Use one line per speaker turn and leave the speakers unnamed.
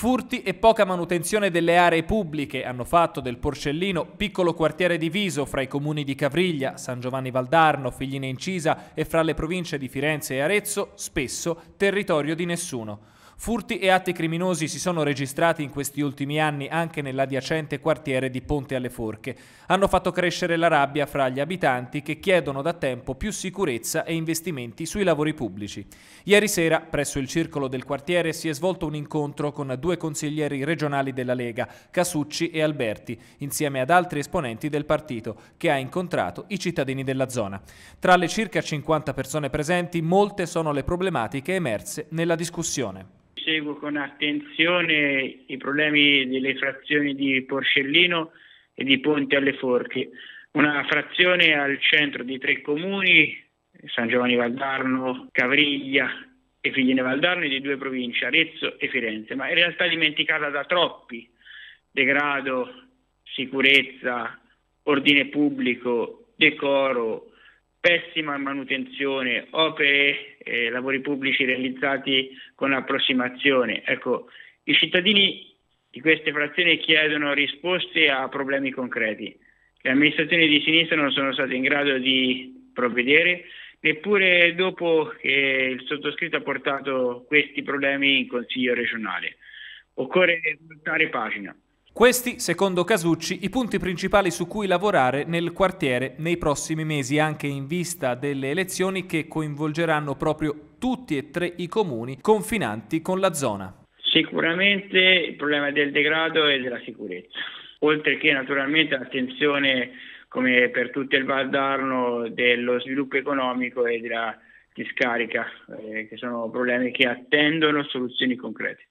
Furti e poca manutenzione delle aree pubbliche hanno fatto del Porcellino piccolo quartiere diviso fra i comuni di Cavriglia, San Giovanni Valdarno, Figline Incisa e fra le province di Firenze e Arezzo, spesso territorio di nessuno. Furti e atti criminosi si sono registrati in questi ultimi anni anche nell'adiacente quartiere di Ponte alle Forche. Hanno fatto crescere la rabbia fra gli abitanti che chiedono da tempo più sicurezza e investimenti sui lavori pubblici. Ieri sera, presso il circolo del quartiere, si è svolto un incontro con due consiglieri regionali della Lega, Casucci e Alberti, insieme ad altri esponenti del partito, che ha incontrato i cittadini della zona. Tra le circa 50 persone presenti, molte sono le problematiche emerse nella discussione
seguo con attenzione i problemi delle frazioni di Porcellino e di Ponte alle Forche, una frazione al centro di tre comuni, San Giovanni Valdarno, Cavriglia e Figline Valdarno, e di due province, Arezzo e Firenze, ma in realtà dimenticata da troppi, degrado, sicurezza, ordine pubblico, decoro, pessima manutenzione, opere e eh, lavori pubblici realizzati con approssimazione. Ecco, i cittadini di queste frazioni chiedono risposte a problemi concreti. Le amministrazioni di sinistra non sono state in grado di provvedere, neppure dopo che il sottoscritto ha portato questi problemi in Consiglio regionale. Occorre voltare pagina.
Questi, secondo Casucci, i punti principali su cui lavorare nel quartiere nei prossimi mesi, anche in vista delle elezioni che coinvolgeranno proprio tutti e tre i comuni confinanti con la zona.
Sicuramente il problema del degrado e della sicurezza, oltre che naturalmente l'attenzione, come per tutto il Val d'Arno, dello sviluppo economico e della discarica, eh, che sono problemi che attendono soluzioni concrete.